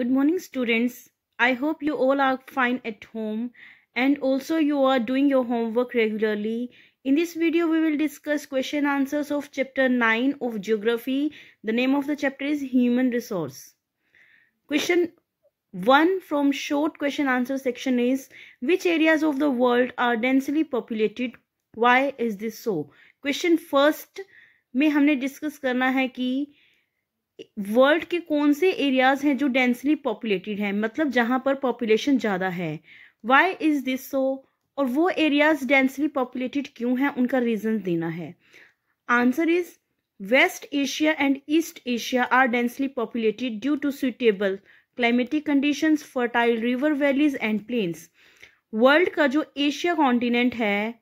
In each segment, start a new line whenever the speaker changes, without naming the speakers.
Good morning students. I hope you all are fine at home and also you are doing your homework regularly. In this video we will discuss question answers of chapter 9 of geography. The name of the chapter is human resource. Question 1 from short question answer section is which areas of the world are densely populated? Why is this so? Question first में हमने discuss करना है कि world के कौन से areas हैं जो डेंसली पॉपुलेटेड हैं मतलब जहां पर पॉपुलेशन ज़्यादा है वाई इज़ दिस सो और वो एरियाज डेंसली पॉपुलेटेड क्यों हैं उनका रीज़न देना है answer is West Asia and East Asia are densely populated due to suitable climatic condition fertile river valleys and plains world का जो एशिया कॉन्टिनेंट है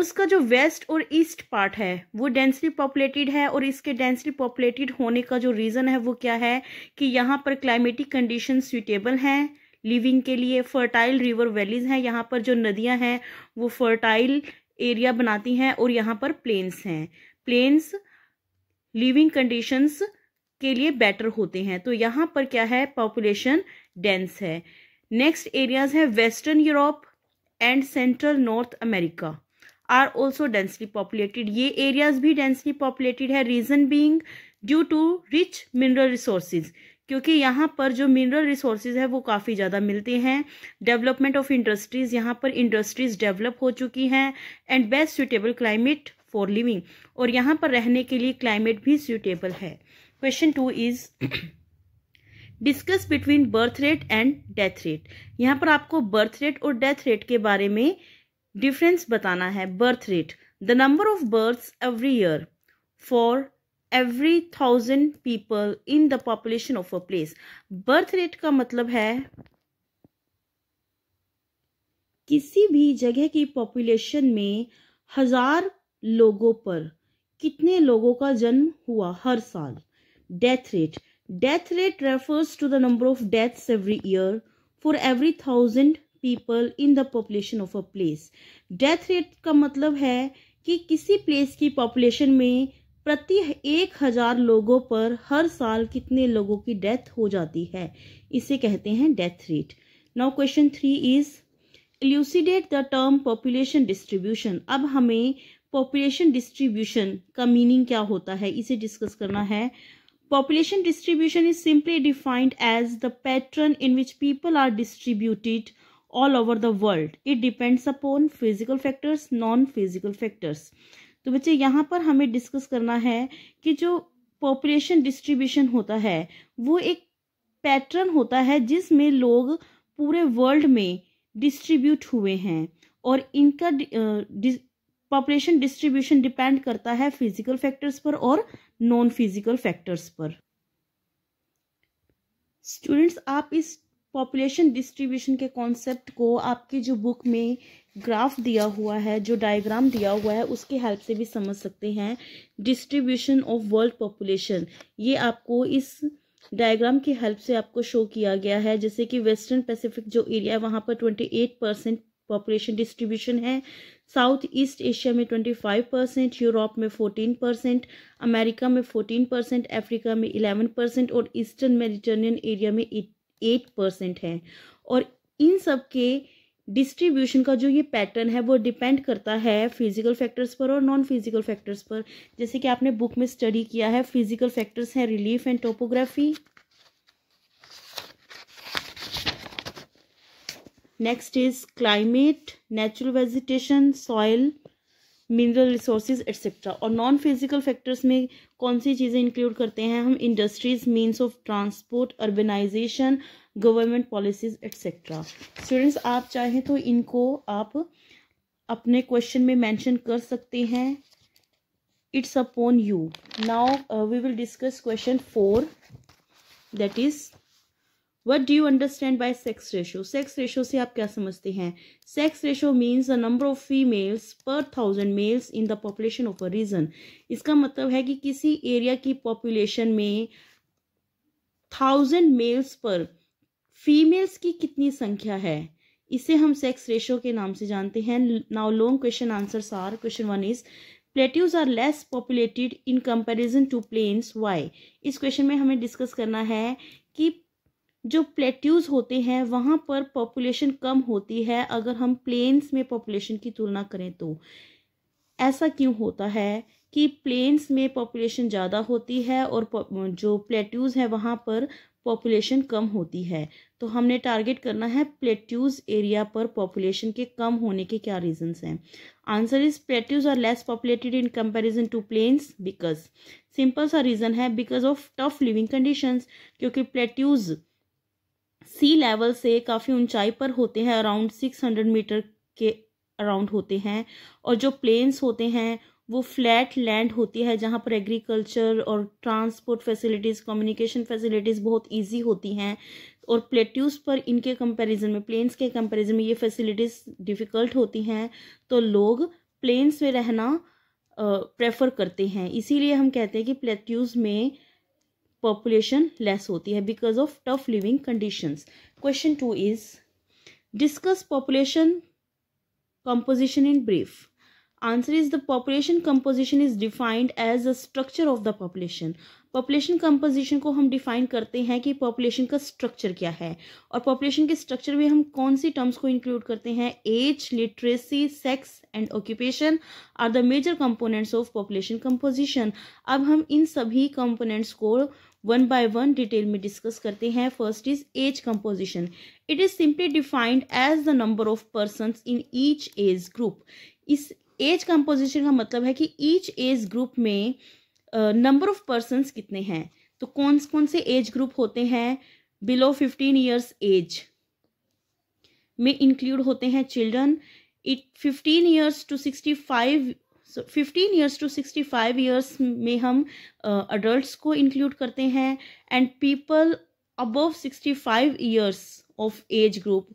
उसका जो वेस्ट और ईस्ट पार्ट है वो डेंसली पॉपुलेटेड है और इसके डेंसली पॉपुलेटेड होने का जो रीज़न है वो क्या है कि यहाँ पर क्लाइमेटिक कंडीशन सुइटेबल हैं लिविंग के लिए फर्टाइल रिवर वैलीज़ हैं यहाँ पर जो नदियाँ हैं वो फर्टाइल एरिया बनाती हैं और यहाँ पर प्लेन्स हैं प्लेन्स लिविंग कंडीशंस के लिए बेटर होते हैं तो यहाँ पर क्या है पॉपुलेशन डेंस है नेक्स्ट एरियाज़ हैं western Europe and central North America are also densely populated ये एरियाज भी डेंसली पॉपुलेटेड है reason being due to rich mineral resources क्योंकि यहाँ पर जो मिनरल रिसोर्सेज है वो काफ़ी ज़्यादा मिलते हैं डेवलपमेंट ऑफ इंडस्ट्रीज़ यहाँ पर इंडस्ट्रीज़ डेवलप हो चुकी हैं and best suitable climate for living और यहाँ पर रहने के लिए क्लाइमेट भी सुटेबल है question two is discuss between birth rate and death rate यहाँ पर आपको बर्थ रेट और डेथ रेट के बारे में डिफरेंस बताना है birth rate the number of births every year for every thousand people in the population of a place birth rate का मतलब है किसी भी जगह की पॉपुलेशन में हजार लोगों पर कितने लोगों का जन्म हुआ हर साल death rate death rate refers to the number of deaths every year for every thousand people in the population of a place death rate का मतलब है कि किसी प्लेस की पॉपुलेशन में प्रति एक हजार लोगों पर हर साल कितने लोगों की डेथ हो जाती है इसे कहते हैं death rate now question three is elucidate the term population distribution अब हमें पॉपुलेशन डिस्ट्रीब्यूशन का मीनिंग क्या होता है इसे डिस्कस करना है population distribution is simply defined as the pattern in which people are distributed all over the world it depends upon physical factors non physical factors तो बच्चे यहाँ पर हमें डिस्कस करना है कि जो पॉपुलेशन डिस्ट्रीब्यूशन होता है वो एक पैटर्न होता है जिसमें लोग पूरे वर्ल्ड में डिस्ट्रीब्यूट हुए हैं और इनका पॉपुलेशन डिस्ट्रीब्यूशन डिपेंड करता है फिजिकल फैक्टर्स पर और नॉन फिजिकल फैक्टर्स पर स्टूडेंट्स आप इस पॉपुलेशन डिस्ट्रीब्यूशन के कॉन्सेप्ट को आपकी जो बुक में ग्राफ दिया हुआ है जो डायग्राम दिया हुआ है उसके हेल्प से भी समझ सकते हैं डिस्ट्रीब्यूशन ऑफ वर्ल्ड पॉपुलेशन ये आपको इस डायग्राम की हेल्प से आपको शो किया गया है जैसे कि वेस्टर्न पैसिफिक जो एरिया है वहाँ पर twenty eight percent population distribution है साउथ ईस्ट एशिया में ट्वेंटी फाइव परसेंट यूरोप में फोर्टीन परसेंट अमेरिका में फोर्टीन परसेंट अफ्रीका में इलेवन परसेंट और ईस्टर्न मेडिटेनियन एरिया में एट एट परसेंट है और इन सब के डिस्ट्रीब्यूशन का जो ये पैटर्न है वो डिपेंड करता है फिजिकल फैक्टर्स पर और नॉन फिजिकल फैक्टर्स पर जैसे कि आपने बुक में स्टडी किया है फिजिकल फैक्टर्स हैं relief and topography next is climate natural vegetation soil mineral resources etcetera और नॉन फिजिकल फैक्टर्स में कौन सी चीज़ें इंक्लूड करते हैं हम industries means of transport urbanisation government policies etcetera students आप चाहें तो इनको आप अपने क्वेश्चन में मैंशन कर सकते हैं it's upon you now we will discuss question four that is what do you understand by sex ratio sex ratio से आप क्या समझते हैं sex ratio means the number of females per thousand males in the population of a region इसका मतलब है कि किसी एरिया की पॉपुलेशन में थाउजेंड मेल्स पर फीमेल्स की कितनी संख्या है इसे हम सेक्स रेशो के नाम से जानते हैं now long question answer are question one is plateaus are less populated in comparison to plains why इस क्वेश्चन में हमें डिस्कस करना है कि जो प्लेट्यूज होते हैं वहाँ पर पॉपुलेशन कम होती है अगर हम प्लेन्स में पॉपुलेशन की तुलना करें तो ऐसा क्यों होता है कि प्लेन्स में पॉपुलेशन ज़्यादा होती है और जो प्लेट्यूज है वहाँ पर पॉपुलेशन कम होती है तो हमने टारगेट करना है प्लेट्यूज एरिया पर पॉपुलेशन के कम होने के क्या रीजंस हैं answer is plateaus are less populated in comparison to plains because simple सा रीज़न है because of tough living conditions क्योंकि प्लेट्यूज़ सी लेवल से काफ़ी ऊंचाई पर होते हैं अराउंड सिक्स हंड्रेड मीटर के अराउंड होते हैं और जो प्लेन्स होते हैं वो फ्लैट लैंड होती है जहाँ पर एग्रीकल्चर और ट्रांसपोर्ट फैसिलिटीज़ कम्युनिकेशन फैसिलिटीज़ बहुत इजी होती हैं और प्लेट्यूज पर इनके कंपैरिजन में प्लेन्स के कंपैरिजन में ये फैसिलिटीज़ डिफ़िकल्ट होती हैं तो लोग प्लेन्स में रहना प्रेफर करते हैं इसीलिए हम कहते हैं कि प्लेट्यूज में पॉपुलेशन लेस होती है because of tough living condition question two is discuss population composition in brief answer is the population composition is defined as a structure of the population population composition को हम define करते हैं कि population का structure क्या है और population के स्ट्रक्चर में हम कौन सी टर्म्स को इंक्लूड करते हैं age literacy sex and occupation are the major components of population composition अब हम इन सभी कंपोनेंट्स को वन बाय वन डिटेल में डिस्कस करते हैं first is age composition it is simply defined as the number of person in each age group इस age composition का मतलब है कि ईच एज ग्रुप में नंबर ऑफ पर्सन कितने हैं तो कौन कौन से एज ग्रुप होते हैं बिलो फिफ्टीन ईयर्स एज में इंक्लूड होते हैं children it fifteen years to sixty five so fifteen years to sixty five years में हम अडल्ट uh, को इंक्लूड करते हैं and people above sixty five years of age group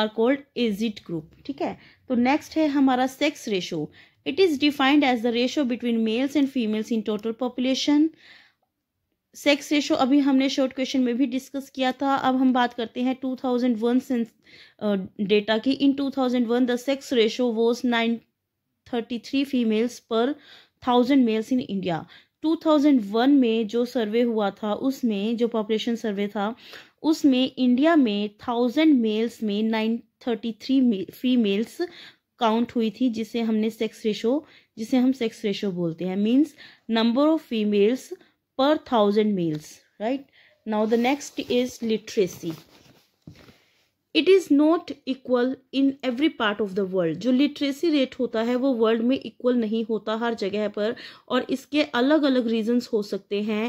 are called aged group ठीक है तो नेक्स्ट है हमारा sex ratio it is defined as the ratio between males and females in total population sex ratio अभी हमने short question में भी discuss किया था अब हम बात करते हैं टू थाउजेंड वन डेटा की in two thousand one the sex ratio was nine 33 females per thousand males in India 2001 में जो सर्वे हुआ था उसमें जो पॉपुलेशन सर्वे था उसमें इंडिया में थाउजेंड मेल्स में nine thirty three females count हुई थी जिसे हमने सेक्स रेशो जिसे हम सेक्स रेशो बोलते हैं means number of females per thousand males right now the next is literacy it is not equal in every part of the world जो literacy rate होता है वो वर्ल्ड में इक्वल नहीं होता हर जगह पर और इसके अलग अलग रीजन्स हो सकते हैं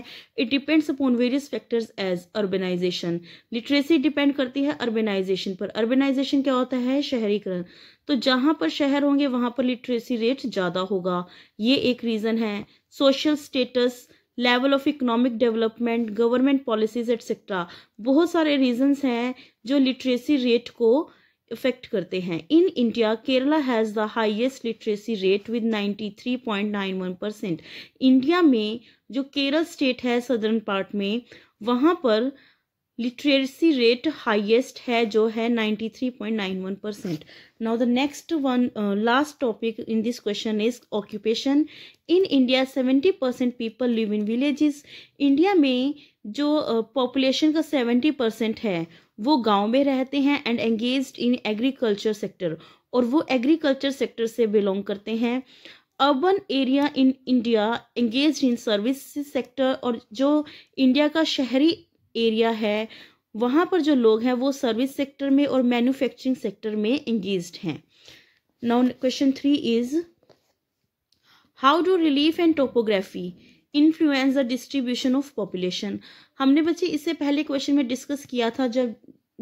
it depends upon various factors as urbanization literacy depend करती है अर्बेनाइजेशन पर अर्बेनाइजेशन क्या होता है शहरीकरण तो जहाँ पर शहर होंगे वहाँ पर लिटरेसी रेट ज़्यादा होगा ये एक रीज़न है social status level of economic development government policies etcetera बहुत सारे रीजंस हैं जो लिटरेसी रेट को इफेक्ट करते हैं in India Kerala has the highest literacy rate with 93.91 percent India में जो केरल स्टेट है सदर्न पार्ट में वहाँ पर लिटरेसी रेट हाईएस्ट है जो है ninety three point nine one percent now the next one last topic in this question is occupation in India seventy percent people live in villages India में जो population uh, का seventy percent है वो गांव में रहते हैं and engage in agriculture sector और वो एग्रीकल्चर सेक्टर से बिलोंग करते हैं urban area in India engage in service sector और जो इंडिया का शहरी एरिया है वहाँ पर जो लोग हैं वो सर्विस सेक्टर में और मैन्युफैक्चरिंग सेक्टर में इंगेज हैं now question three is how do relief and topography influence the distribution of population हमने बच्चे इससे पहले क्वेश्चन में डिस्कस किया था जब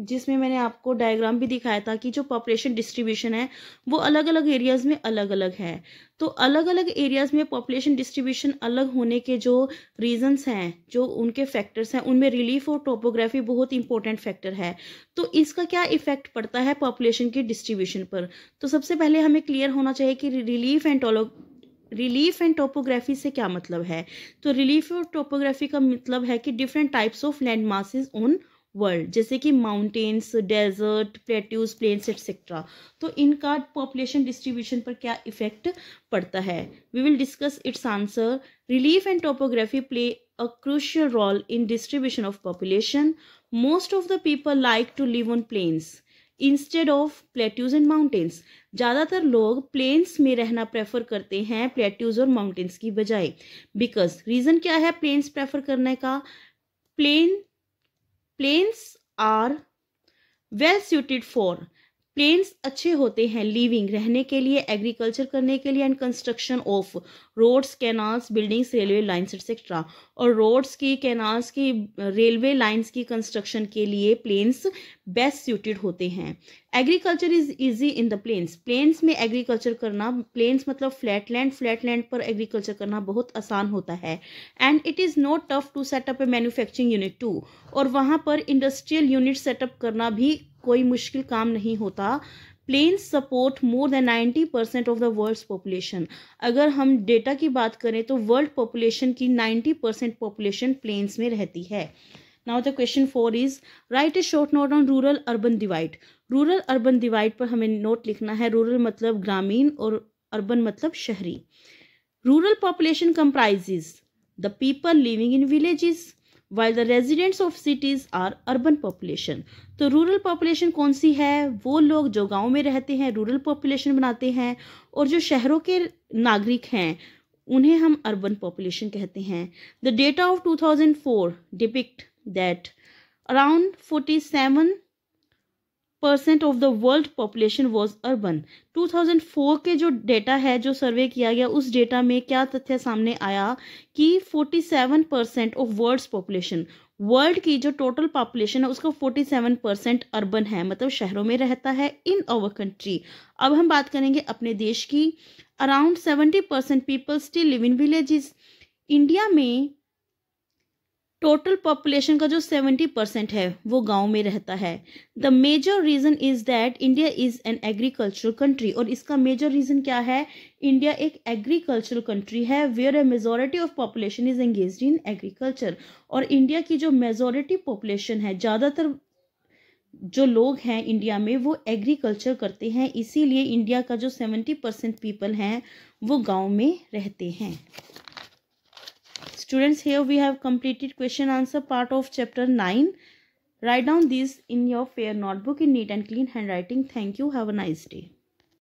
जिसमें मैंने आपको डायग्राम भी दिखाया था कि जो पॉपुलेशन डिस्ट्रीब्यूशन है वो अलग अलग एरियाज़ में अलग अलग है तो अलग अलग एरियाज़ में पॉपुलेशन डिस्ट्रीब्यूशन अलग होने के जो रीजंस हैं जो उनके फैक्टर्स हैं उनमें रिलीफ और टोपोग्राफी बहुत इंपॉर्टेंट फैक्टर है तो इसका क्या इफेक्ट पड़ता है पॉपुलेशन के डिस्ट्रीब्यूशन पर तो सबसे पहले हमें क्लियर होना चाहिए कि relief and relief and topography से क्या मतलब है तो रिलीफ और टोपोग्राफी का मतलब है कि different types of land masses on world जैसे कि mountains desert plateaus plains etcetera तो इनका पॉपुलेशन डिस्ट्रीब्यूशन पर क्या इफेक्ट पड़ता है we will discuss its answer relief and topography play a crucial role in distribution of population most of the people like to live on plains instead of plateaus and mountains ज़्यादातर लोग planes में रहना prefer करते हैं plateaus और mountains की बजाय because reason क्या है प्लेन्स प्रेफर करने का plain plains are well suited for plains अच्छे होते हैं लिविंग रहने के लिए एग्रीकल्चर करने के लिए and construction of roads canals buildings railway lines etcetera और रोड्स की कैनाल्स की रेलवे लाइन्स की कंस्ट्रक्शन के लिए प्लेन्स बेस्ट सूटेड होते हैं agriculture is easy in the plains plains में एग्रीकल्चर करना प्लेन्स मतलब फ्लैट लैंड फ्लैट लैंड पर एग्रीकल्चर करना बहुत आसान होता है and it is not tough to set up a manufacturing unit too और वहाँ पर इंडस्ट्रियल यूनिट सेटअप करना भी कोई मुश्किल काम नहीं होता plains support more than 90 percent of the world's population अगर हम डेटा की बात करें तो वर्ल्ड पॉपुलेशन की 90 परसेंट पॉपुलेशन प्लेन्स में रहती है now the question four is write a short note on rural urban divide rural urban divide पर हमें नोट लिखना है रूरल मतलब ग्रामीण और अर्बन मतलब शहरी rural population comprises the people living in villages while the residents of cities are urban population तो रूरल पॉपुलेशन कौन सी है वो लोग जो गाँव में रहते हैं रूरल पॉपुलेशन बनाते हैं और जो शहरों के नागरिक हैं उन्हें हम अर्बन पॉपुलेशन कहते हैं the data of two thousand four depict that around forty seven percent of the world population was urban 2004 के जो डेटा है जो सर्वे किया गया उस डेटा में क्या तथ्य सामने आया कि 47 percent of world population world की जो टोटल पॉपुलेशन है उसका 47 परसेंट अर्बन है मतलब शहरों में रहता है इन अवर कंट्री अब हम बात करेंगे अपने देश की around 70 percent people still live in villages India में टोटल पॉपुलेशन का जो सेवेंटी परसेंट है वो गांव में रहता है the major reason is that India is an agricultural country और इसका मेजर रीज़न क्या है इंडिया एक एग्रीकल्चरल कंट्री है where a majority of population is engage in agriculture और इंडिया की जो मेजोरिटी पॉपुलेशन है ज़्यादातर जो लोग हैं इंडिया में वो एग्रीकल्चर करते हैं इसीलिए इंडिया का जो सेवेंटी परसेंट पीपल हैं वो गाँव में रहते हैं Students, here we have completed question answer part of chapter 9. Write down this in your fair notebook in neat and clean handwriting. Thank you. Have a nice day.